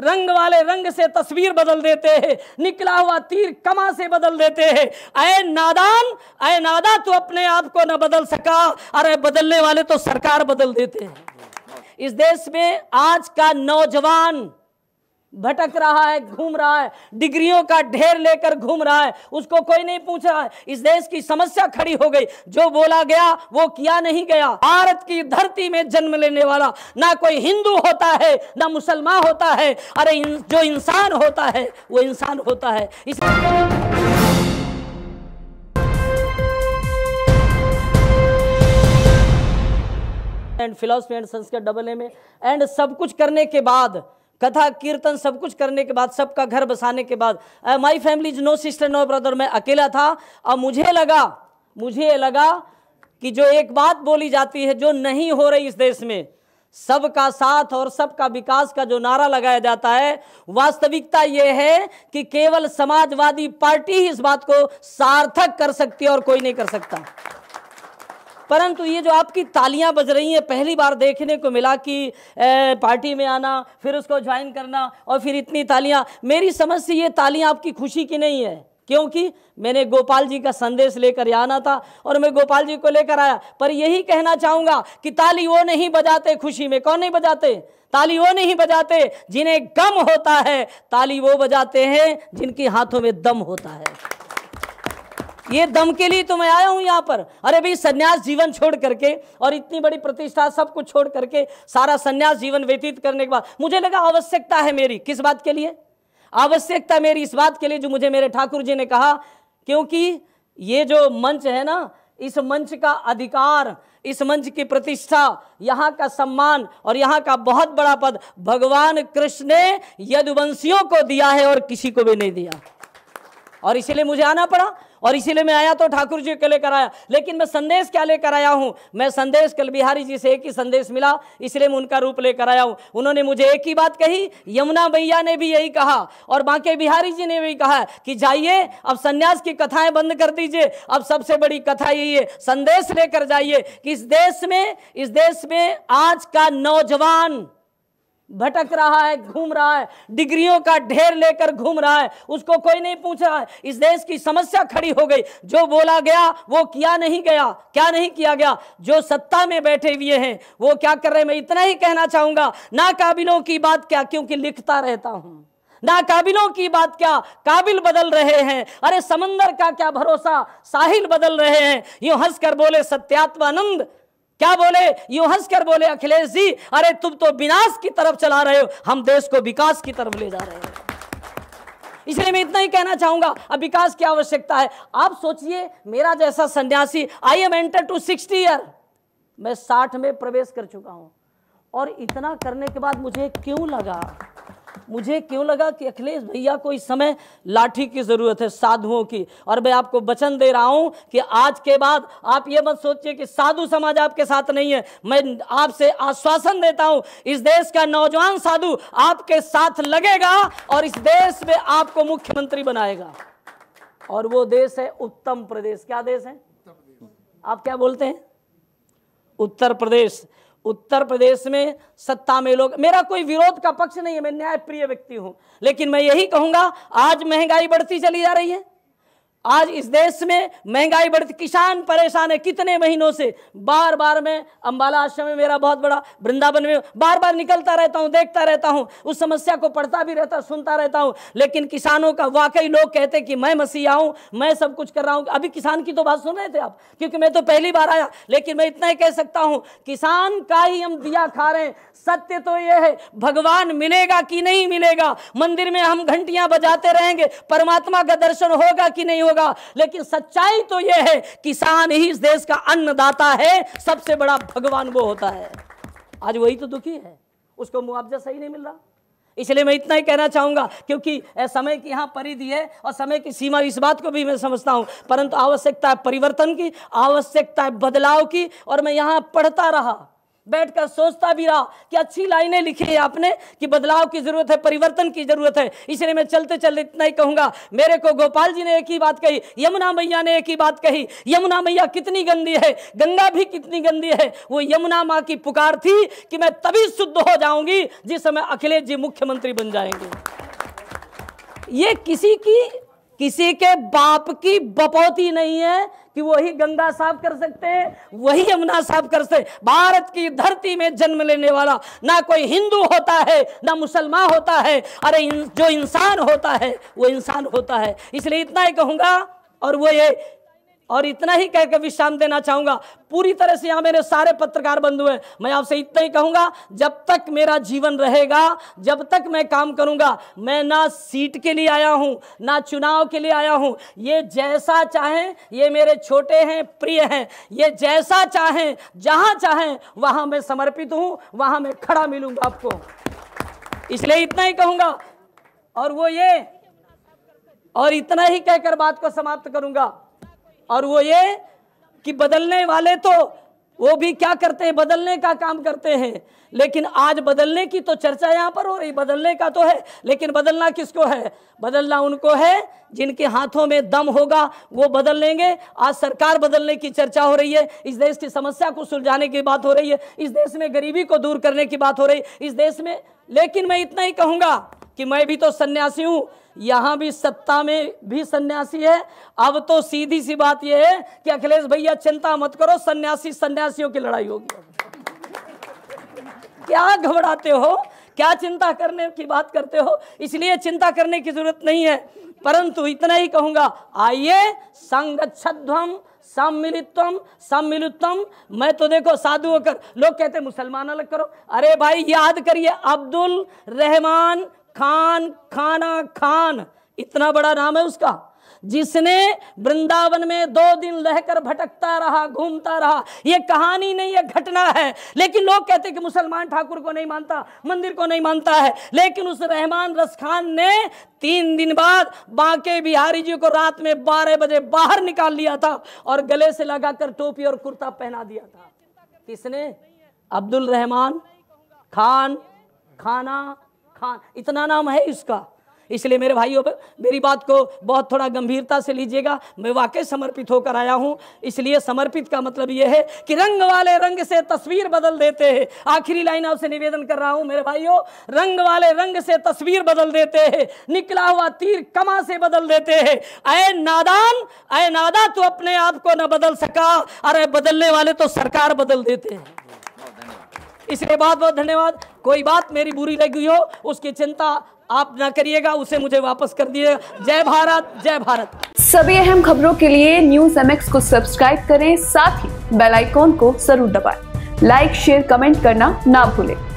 रंग वाले रंग से तस्वीर बदल देते हैं निकला हुआ तीर कमा से बदल देते हैं अय नादान अय नादा तो अपने आप को न बदल सका अरे बदलने वाले तो सरकार बदल देते हैं इस देश में आज का नौजवान भटक रहा है घूम रहा है डिग्रियों का ढेर लेकर घूम रहा है उसको कोई नहीं पूछ रहा है इस देश की समस्या खड़ी हो गई जो बोला गया वो किया नहीं गया भारत की धरती में जन्म लेने वाला ना कोई हिंदू होता है ना मुसलमान होता है अरे इन, जो इंसान होता है वो इंसान होता है इस and philosophy and Sanskrit double A में एंड सब कुछ करने के बाद कथा कीर्तन सब कुछ करने के बाद सबका घर बसाने के बाद my family is no sister no brother मैं अकेला था और मुझे लगा मुझे लगा कि जो एक बात बोली जाती है जो नहीं हो रही इस देश में सबका साथ और सबका विकास का जो नारा लगाया जाता है वास्तविकता यह है कि केवल समाजवादी पार्टी ही इस बात को सार्थक कर सकती है और कोई नहीं कर सकता परंतु ये जो आपकी तालियां बज रही हैं पहली बार देखने को मिला कि पार्टी में आना फिर उसको ज्वाइन करना और फिर इतनी तालियां मेरी समझ से ये तालियां आपकी खुशी की नहीं है क्योंकि मैंने गोपाल जी का संदेश लेकर आना था और मैं गोपाल जी को लेकर आया पर यही कहना चाहूँगा कि ताली वो नहीं बजाते खुशी में कौन नहीं बजाते ताली वो नहीं बजाते जिन्हें गम होता है ताली वो बजाते हैं जिनके हाथों में दम होता है ये दम के लिए तो मैं आया हूँ यहाँ पर अरे भाई सन्यास जीवन छोड़ करके और इतनी बड़ी प्रतिष्ठा सब कुछ छोड़ करके सारा सन्यास जीवन व्यतीत करने के बाद मुझे लगा आवश्यकता है मेरी किस बात के लिए आवश्यकता मेरी इस बात के लिए जो मुझे मेरे ठाकुर जी ने कहा क्योंकि ये जो मंच है ना इस मंच का अधिकार इस मंच की प्रतिष्ठा यहाँ का सम्मान और यहाँ का बहुत बड़ा पद भगवान कृष्ण ने यदुवंशियों को दिया है और किसी को भी नहीं दिया और इसीलिए मुझे आना पड़ा और इसीलिए मैं आया तो ठाकुर जी के लेकर आया लेकिन मैं संदेश क्या लेकर आया हूँ मैं संदेश कल बिहारी जी से एक ही संदेश मिला इसलिए मैं उनका रूप लेकर आया हूँ उन्होंने मुझे एक ही बात कही यमुना भैया ने भी यही कहा और बांके बिहारी जी ने भी कहा कि जाइए अब संन्यास की कथाएं बंद कर दीजिए अब सबसे बड़ी कथा यही है संदेश लेकर जाइए कि इस देश में इस देश में आज का नौजवान भटक रहा है घूम रहा है डिग्रियों का ढेर लेकर घूम रहा है उसको कोई नहीं पूछ रहा है इस देश की समस्या खड़ी हो गई जो बोला गया वो किया नहीं गया क्या नहीं किया गया जो सत्ता में बैठे हुए हैं वो क्या कर रहे हैं मैं इतना ही कहना चाहूँगा नाकाबिलों की बात क्या क्योंकि लिखता रहता हूँ काबिलों की बात क्या काबिल बदल रहे हैं अरे समंदर का क्या भरोसा साहिल बदल रहे हैं यूं हंसकर बोले सत्यात्मानंद क्या बोले यू हंसकर बोले अखिलेश जी अरे तुम तो विनाश की तरफ चला रहे हो हम देश को विकास की तरफ ले जा रहे हैं इसलिए मैं इतना ही कहना चाहूंगा अब विकास की आवश्यकता है आप सोचिए मेरा जैसा सन्यासी I am enter to sixty year मैं साठ में प्रवेश कर चुका हूं और इतना करने के बाद मुझे क्यों लगा मुझे क्यों लगा कि अखिलेश भैया को इस समय लाठी की ज़रूरत है साधुओं की और मैं आपको वचन दे रहा हूं कि आज के बाद आप ये मत सोचिए कि साधु समाज आपके साथ नहीं है मैं आपसे आश्वासन देता हूं इस देश का नौजवान साधु आपके साथ लगेगा और इस देश में आपको मुख्यमंत्री बनाएगा और वो देश है उत्तम प्रदेश क्या देश है आप क्या बोलते हैं उत्तर प्रदेश उत्तर प्रदेश में सत्ता में लोग मेरा कोई विरोध का पक्ष नहीं है मैं न्यायप्रिय व्यक्ति हूं लेकिन मैं यही कहूंगा आज महंगाई बढ़ती चली जा रही है आज इस देश में महंगाई बढ़ती किसान परेशान है कितने महीनों से बार बार मैं अम्बाला आश्रम में मेरा बहुत बड़ा वृंदावन में बार बार निकलता रहता हूं देखता रहता हूं उस समस्या को पढ़ता भी रहता सुनता रहता हूँ लेकिन किसानों का वाकई लोग कहते कि मैं मसीहा हूं मैं सब कुछ कर रहा हूं अभी किसान की तो बात सुन रहे थे आप क्योंकि मैं तो पहली बार आया लेकिन मैं इतना ही कह सकता हूँ किसान का ही हम दिया खा रहे हैं सत्य तो यह है भगवान मिलेगा कि नहीं मिलेगा मंदिर में हम घंटियाँ बजाते रहेंगे परमात्मा का दर्शन होगा कि नहीं होगा लेकिन सच्चाई तो यह है किसान ही इस देश का अन्नदाता है सबसे बड़ा भगवान वो होता है आज वही तो दुखी है उसको मुआवजा सही नहीं मिल रहा इसलिए मैं इतना ही कहना चाहूंगा क्योंकि समय की यहां परिधि है और समय की सीमा इस बात को भी मैं समझता हूं परंतु आवश्यकता है परिवर्तन की आवश्यकता है बदलाव की और मैं यहां पढ़ता रहा बैठकर सोचता भी रहा कि अच्छी लाइनें लिखी है आपने कि बदलाव की जरूरत है परिवर्तन की जरूरत है इसलिए मैं चलते चलते इतना ही कहूंगा मेरे को गोपाल जी ने एक ही बात कही यमुना मैया ने एक ही बात कही यमुना मैया कितनी गंदी है गंगा भी कितनी गंदी है वो यमुना माँ की पुकार थी कि मैं तभी शुद्ध हो जाऊंगी जिस समय अखिलेश जी मुख्यमंत्री बन जाएंगे ये किसी की किसी के बाप की बपौती नहीं है कि वही गंगा साफ कर सकते हैं वही यमुना साफ कर सकते भारत की धरती में जन्म लेने वाला ना कोई हिंदू होता है ना मुसलमान होता है अरे जो इंसान होता है वो इंसान होता है इसलिए इतना ही कहूंगा और वो ये और इतना ही कहकर विश्राम देना चाहूंगा पूरी तरह से यहां मेरे सारे पत्रकार बंधु हैं मैं आपसे इतना ही कहूंगा जब तक मेरा जीवन रहेगा जब तक मैं काम करूंगा मैं ना सीट के लिए आया हूं ना चुनाव के लिए आया हूं ये जैसा चाहें ये मेरे छोटे हैं प्रिय हैं ये जैसा चाहें जहां चाहें वहां मैं समर्पित हूं वहां मैं खड़ा मिलूंगा आपको इसलिए इतना ही कहूंगा और वो ये और इतना ही कहकर बात को समाप्त करूंगा और वो ये कि बदलने वाले तो वो भी क्या करते हैं बदलने का काम करते हैं लेकिन आज बदलने की तो चर्चा यहाँ पर हो रही बदलने का तो है लेकिन बदलना किसको है बदलना उनको है जिनके हाथों में दम होगा वो बदल लेंगे आज सरकार बदलने की चर्चा हो रही है इस देश की समस्या को सुलझाने की बात हो रही है इस देश में गरीबी को दूर करने की बात हो रही है इस देश में लेकिन मैं इतना ही कहूँगा कि मैं भी तो सन्यासी हूँ यहाँ भी सत्ता में भी सन्यासी है अब तो सीधी सी बात यह है कि अखिलेश भैया चिंता मत करो सन्यासी सन्यासियों की लड़ाई होगी क्या घबराते हो क्या चिंता करने की बात करते हो इसलिए चिंता करने की जरूरत नहीं है परंतु इतना ही कहूंगा आइए संगम सम्मिलितम सम्मिलितम मैं तो देखो साधु होकर लोग कहते मुसलमान अलग करो अरे भाई याद करिए अब्दुल रहमान खान खाना खान इतना बड़ा नाम है उसका जिसने वृंदावन में दो दिन रहकर भटकता रहा घूमता रहा यह कहानी नहीं है घटना है लेकिन लोग कहते हैं कि मुसलमान ठाकुर को नहीं मानता मंदिर को नहीं मानता है लेकिन उस रहमान रस खान ने तीन दिन बाद बांके बिहारी जी को रात में बारह बजे बाहर निकाल लिया था और गले से लगाकर टोपी और कुर्ता पहना दिया था किसने अब्दुल रहमान खान खाना खान इतना नाम है इसका इसलिए मेरे भाइयों पर मेरी बात को बहुत थोड़ा गंभीरता से लीजिएगा मैं वाकई समर्पित होकर आया हूँ इसलिए समर्पित का मतलब यह है कि रंग वाले रंग से तस्वीर बदल देते हैं आखिरी लाइन आपसे निवेदन कर रहा हूँ मेरे भाइयों रंग वाले रंग से तस्वीर बदल देते हैं निकला हुआ तीर कमा से बदल देते हैं अय नादान अय नादा तो अपने आप को न बदल सका अरे बदलने वाले तो सरकार बदल देते हैं इसलिए बहुत बहुत धन्यवाद कोई बात मेरी बुरी लगी हो उसकी चिंता आप ना करिएगा उसे मुझे वापस कर दिए जय भारत जय भारत सभी अहम खबरों के लिए न्यूज एम को सब्सक्राइब करें साथ ही बेलाइकॉन को जरूर दबाए लाइक शेयर कमेंट करना ना भूलें